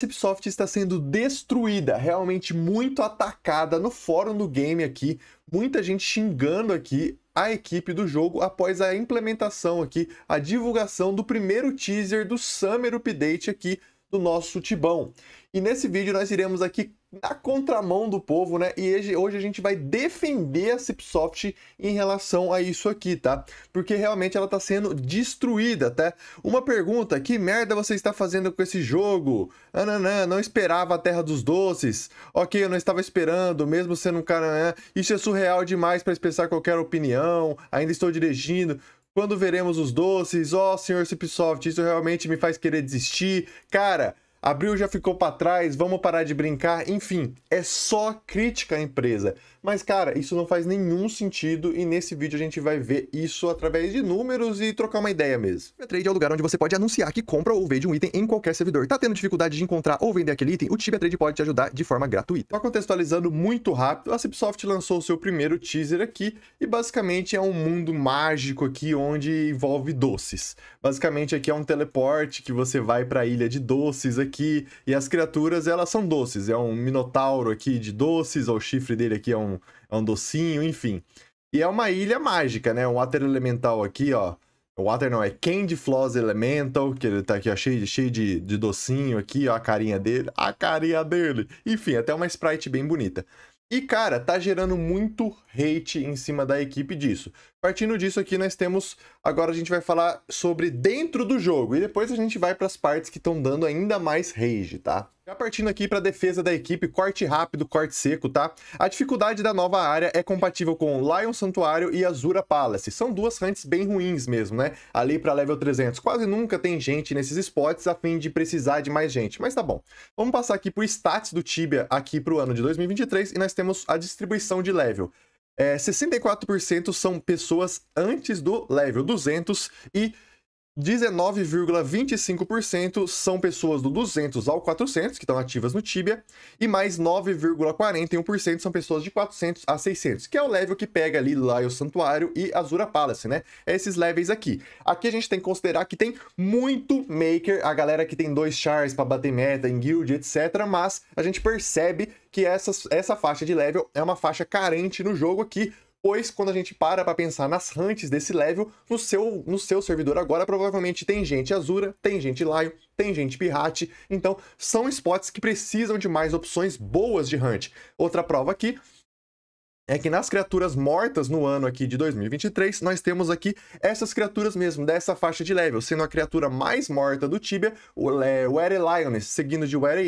Cipsoft está sendo destruída, realmente muito atacada no fórum do game aqui, muita gente xingando aqui a equipe do jogo após a implementação aqui, a divulgação do primeiro teaser do Summer Update aqui do nosso Tibão. E nesse vídeo nós iremos aqui na contramão do povo, né? E hoje a gente vai defender a Cipsoft em relação a isso aqui, tá? Porque realmente ela tá sendo destruída, tá? Uma pergunta, que merda você está fazendo com esse jogo? Ananã, não esperava a Terra dos Doces. Ok, eu não estava esperando, mesmo sendo um cara... Né? Isso é surreal demais para expressar qualquer opinião, ainda estou dirigindo... Quando veremos os doces? Ó, oh, senhor Cipsoft, isso realmente me faz querer desistir. Cara, Abril já ficou para trás, vamos parar de brincar, enfim, é só crítica à empresa. Mas cara, isso não faz nenhum sentido e nesse vídeo a gente vai ver isso através de números e trocar uma ideia mesmo. Trade é o lugar onde você pode anunciar que compra ou vende um item em qualquer servidor. Tá tendo dificuldade de encontrar ou vender aquele item? O Tibia Trade pode te ajudar de forma gratuita. Só contextualizando muito rápido, a Cipsoft lançou o seu primeiro teaser aqui e basicamente é um mundo mágico aqui onde envolve doces. Basicamente aqui é um teleporte que você vai para a ilha de doces aqui aqui. E as criaturas, elas são doces. É um minotauro aqui de doces, ou o chifre dele aqui é um, é um docinho, enfim. E é uma ilha mágica, né? Um water elemental aqui, ó. Water não, é Candy Floss Elemental, que ele tá aqui, ó, cheio, cheio de, de docinho aqui, ó, a carinha dele. A carinha dele! Enfim, até uma sprite bem bonita. E, cara, tá gerando muito hate em cima da equipe disso. Partindo disso aqui, nós temos... Agora a gente vai falar sobre dentro do jogo. E depois a gente vai para as partes que estão dando ainda mais rage, tá? Já partindo aqui para a defesa da equipe, corte rápido, corte seco, tá? A dificuldade da nova área é compatível com Lion Santuário e Azura Palace. São duas hunts bem ruins mesmo, né? Ali para level 300. Quase nunca tem gente nesses spots a fim de precisar de mais gente, mas tá bom. Vamos passar aqui pro stats do Tibia aqui pro ano de 2023 e nós temos a distribuição de level. É, 64% são pessoas antes do level 200 e 19,25% são pessoas do 200 ao 400 que estão ativas no Tibia e mais 9,41% são pessoas de 400 a 600, que é o level que pega ali Lion Santuário e Azura Palace, né? É esses levels aqui. Aqui a gente tem que considerar que tem muito maker, a galera que tem dois chars para bater meta em guild, etc, mas a gente percebe que essa, essa faixa de level é uma faixa carente no jogo aqui, pois quando a gente para para pensar nas hunts desse level, no seu, no seu servidor agora provavelmente tem gente Azura, tem gente Lion, tem gente Pirate, então são spots que precisam de mais opções boas de hunt. Outra prova aqui é que nas criaturas mortas no ano aqui de 2023, nós temos aqui essas criaturas mesmo, dessa faixa de level, sendo a criatura mais morta do Tibia, o Were Lioness seguindo de Were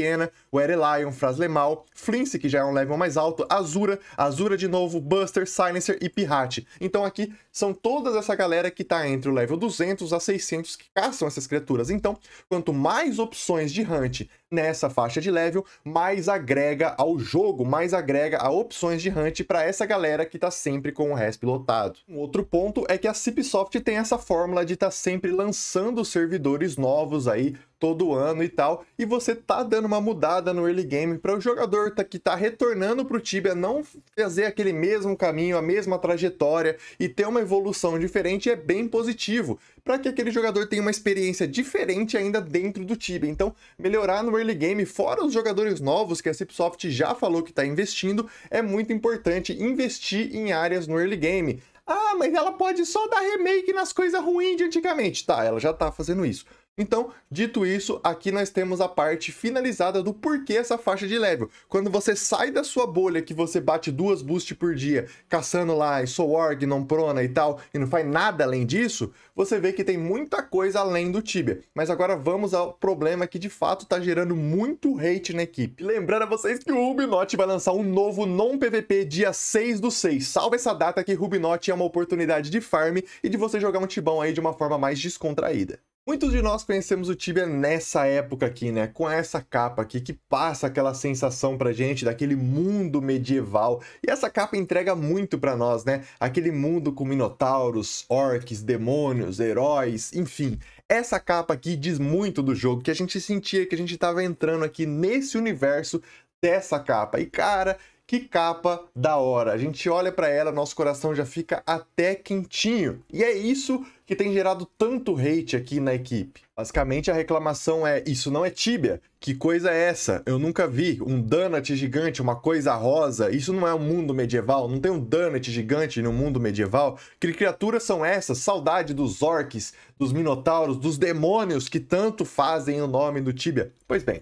Were Lion, Fraslemal, Flince, que já é um level mais alto, Azura, Azura de novo, Buster, Silencer e Pirate. Então aqui são todas essa galera que está entre o level 200 a 600 que caçam essas criaturas. Então, quanto mais opções de hunt nessa faixa de level, mais agrega ao jogo, mais agrega a opções de hunt para essa galera que está sempre com o RESP lotado. Um outro ponto é que a Cipsoft tem essa fórmula de estar tá sempre lançando servidores novos aí todo ano e tal, e você tá dando uma mudada no early game para o jogador tá, que tá retornando pro Tibia não fazer aquele mesmo caminho, a mesma trajetória e ter uma evolução diferente é bem positivo, para que aquele jogador tenha uma experiência diferente ainda dentro do Tibia. Então, melhorar no early game, fora os jogadores novos que a Cipsoft já falou que está investindo, é muito importante investir em áreas no early game. Ah, mas ela pode só dar remake nas coisas ruins de antigamente. Tá, ela já tá fazendo isso. Então, dito isso, aqui nós temos a parte finalizada do porquê essa faixa de level. Quando você sai da sua bolha que você bate duas boosts por dia, caçando lá e sou org, não prona e tal, e não faz nada além disso, você vê que tem muita coisa além do Tibia. Mas agora vamos ao problema que de fato está gerando muito hate na equipe. Lembrando a vocês que o Rubinote vai lançar um novo non-PVP dia 6 do 6. Salva essa data que Rubinote é uma oportunidade de farm e de você jogar um tibão aí de uma forma mais descontraída. Muitos de nós conhecemos o Tibia nessa época aqui, né? Com essa capa aqui que passa aquela sensação pra gente daquele mundo medieval. E essa capa entrega muito pra nós, né? Aquele mundo com minotauros, orcs, demônios, heróis, enfim. Essa capa aqui diz muito do jogo, que a gente sentia que a gente estava entrando aqui nesse universo dessa capa. E cara, que capa da hora! A gente olha para ela, nosso coração já fica até quentinho. E é isso que tem gerado tanto hate aqui na equipe. Basicamente, a reclamação é: isso não é tíbia. Que coisa é essa? Eu nunca vi um donut gigante, uma coisa rosa. Isso não é um mundo medieval. Não tem um donut gigante no mundo medieval. Que criaturas são essas? Saudade dos orques, dos minotauros, dos demônios que tanto fazem o nome do tíbia. Pois bem.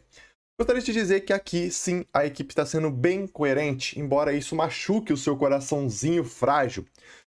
Gostaria de dizer que aqui, sim, a equipe está sendo bem coerente, embora isso machuque o seu coraçãozinho frágil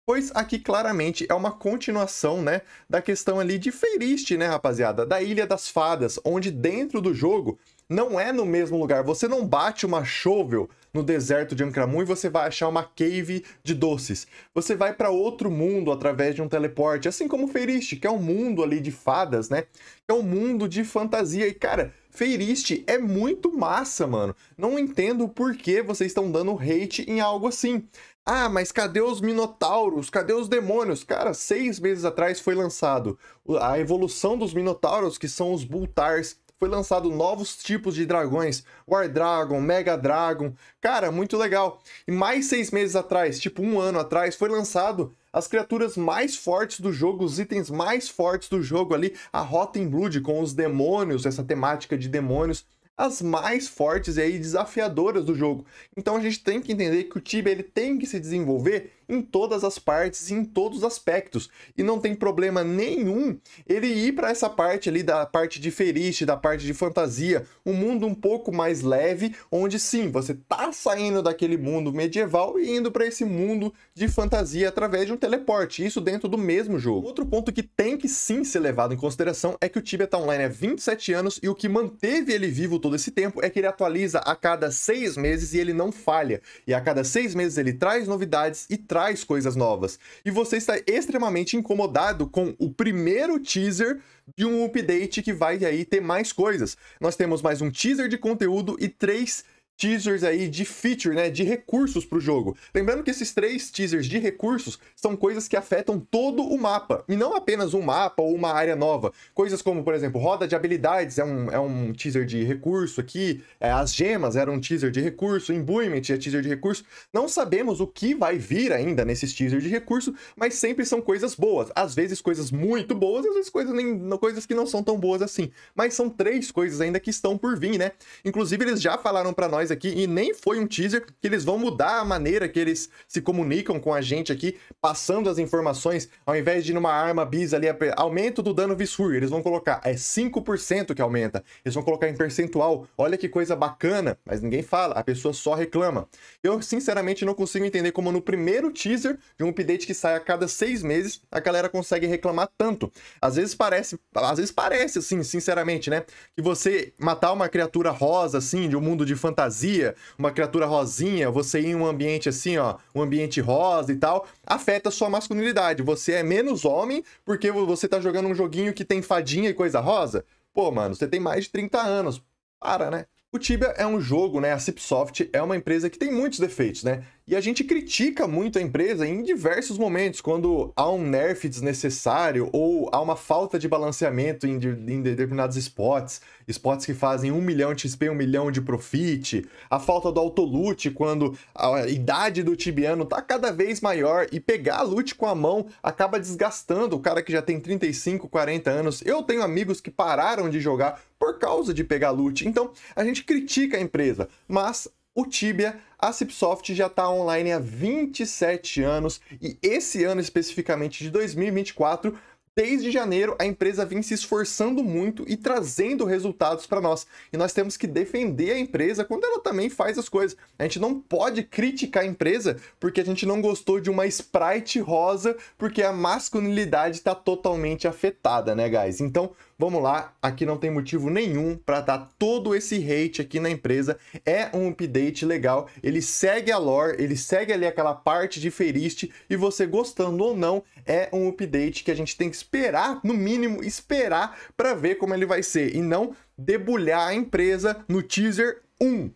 pois aqui claramente é uma continuação, né, da questão ali de Feiriste, né, rapaziada, da Ilha das Fadas, onde dentro do jogo não é no mesmo lugar. Você não bate uma shovel no deserto de Ancramun e você vai achar uma cave de doces. Você vai para outro mundo através de um teleporte, assim como Feiriste, que é um mundo ali de fadas, né? Que é um mundo de fantasia e cara, Feiriste é muito massa, mano. Não entendo por que vocês estão dando hate em algo assim. Ah, mas cadê os Minotauros? Cadê os demônios? Cara, seis meses atrás foi lançado a evolução dos Minotauros, que são os Bultars. Foi lançado novos tipos de dragões, War Dragon, Mega Dragon. Cara, muito legal. E mais seis meses atrás, tipo um ano atrás, foi lançado as criaturas mais fortes do jogo, os itens mais fortes do jogo ali, a rotten Blood com os demônios, essa temática de demônios, as mais fortes e aí desafiadoras do jogo. Então a gente tem que entender que o Tibia ele tem que se desenvolver em todas as partes e em todos os aspectos. E não tem problema nenhum ele ir para essa parte ali da parte de feriche, da parte de fantasia, um mundo um pouco mais leve, onde sim, você tá saindo daquele mundo medieval e indo para esse mundo de fantasia através de um teleporte, isso dentro do mesmo jogo. Outro ponto que tem que sim ser levado em consideração é que o Tibet Online é 27 anos e o que manteve ele vivo todo esse tempo é que ele atualiza a cada seis meses e ele não falha. E a cada seis meses ele traz novidades e traz coisas novas. E você está extremamente incomodado com o primeiro teaser de um update que vai aí ter mais coisas. Nós temos mais um teaser de conteúdo e três teasers aí de feature, né, de recursos para o jogo. Lembrando que esses três teasers de recursos são coisas que afetam todo o mapa, e não apenas um mapa ou uma área nova. Coisas como, por exemplo, roda de habilidades é um, é um teaser de recurso aqui, é, as gemas era um teaser de recurso, imbuement é teaser de recurso. Não sabemos o que vai vir ainda nesses teasers de recurso, mas sempre são coisas boas. Às vezes coisas muito boas, às vezes coisas, nem, coisas que não são tão boas assim. Mas são três coisas ainda que estão por vir, né? Inclusive eles já falaram para nós nós aqui e nem foi um teaser, que eles vão mudar a maneira que eles se comunicam com a gente aqui, passando as informações, ao invés de numa arma bis ali, aumento do dano Visur, eles vão colocar, é 5% que aumenta, eles vão colocar em percentual, olha que coisa bacana, mas ninguém fala, a pessoa só reclama. Eu, sinceramente, não consigo entender como no primeiro teaser de um update que sai a cada seis meses, a galera consegue reclamar tanto. Às vezes parece, às vezes parece, assim, sinceramente, né, que você matar uma criatura rosa, assim, de um mundo de fantasia, fantasia, uma criatura rosinha, você ir em um ambiente assim, ó, um ambiente rosa e tal, afeta a sua masculinidade. Você é menos homem porque você tá jogando um joguinho que tem fadinha e coisa rosa. Pô, mano, você tem mais de 30 anos. Para, né? O Tibia é um jogo, né? A Cipsoft é uma empresa que tem muitos defeitos, né? E a gente critica muito a empresa em diversos momentos, quando há um nerf desnecessário ou há uma falta de balanceamento em, de, em determinados spots, spots que fazem 1 milhão de XP, 1 milhão de profit, a falta do autoloot, quando a idade do tibiano tá cada vez maior e pegar a loot com a mão acaba desgastando o cara que já tem 35, 40 anos. Eu tenho amigos que pararam de jogar por causa de pegar loot. Então, a gente critica a empresa, mas o Tibia, a Cipsoft já está online há 27 anos e esse ano especificamente de 2024 Desde janeiro, a empresa vem se esforçando muito e trazendo resultados para nós. E nós temos que defender a empresa quando ela também faz as coisas. A gente não pode criticar a empresa porque a gente não gostou de uma Sprite rosa, porque a masculinidade está totalmente afetada, né, guys? Então, Vamos lá, aqui não tem motivo nenhum para dar todo esse hate aqui na empresa. É um update legal, ele segue a lore, ele segue ali aquela parte de Feriste e você gostando ou não, é um update que a gente tem que esperar, no mínimo esperar para ver como ele vai ser e não debulhar a empresa no teaser 1.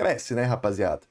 Cresce, né, rapaziada?